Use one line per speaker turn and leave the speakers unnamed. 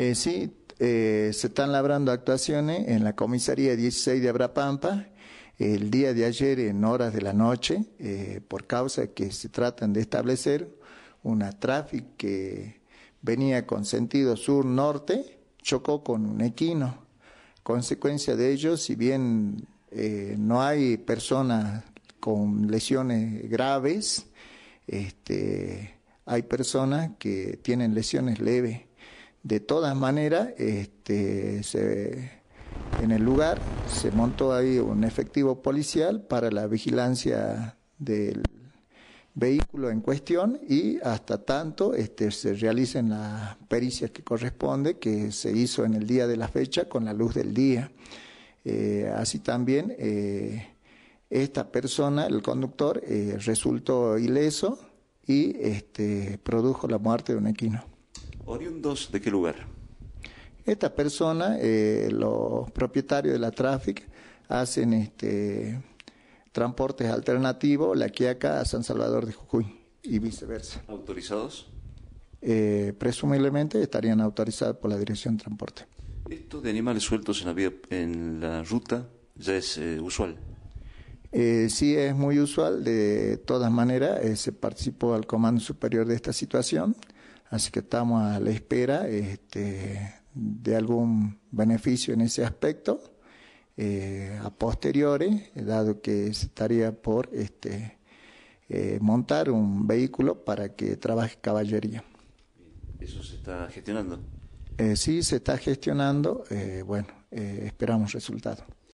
Eh, sí, eh, se están labrando actuaciones en la comisaría 16 de Abrapampa el día de ayer en horas de la noche eh, por causa que se tratan de establecer una tráfico que venía con sentido sur-norte, chocó con un equino. Consecuencia de ello, si bien no hay personas con lesiones graves, este, hay personas que tienen lesiones leves de todas maneras, este, se, en el lugar se montó ahí un efectivo policial para la vigilancia del vehículo en cuestión y hasta tanto este, se realicen las pericias que corresponde, que se hizo en el día de la fecha con la luz del día. Eh, así también eh, esta persona, el conductor, eh, resultó ileso y este, produjo la muerte de un equino. ¿Oriundos de qué lugar? Esta persona, eh, los propietarios de la tráfico, hacen este transportes alternativos, la Quiaca a San Salvador de Jujuy y viceversa. ¿Autorizados? Eh, presumiblemente estarían autorizados por la Dirección de Transporte. ¿Esto de animales sueltos en la, en la ruta ya es eh, usual? sí, es muy usual. De todas maneras, se participó al Comando Superior de esta situación Así que estamos a la espera este, de algún beneficio en ese aspecto eh, a posteriores, dado que se estaría por este, eh, montar un vehículo para que trabaje caballería. ¿Eso se está gestionando? Eh, sí, se está gestionando. bueno, esperamos resultados.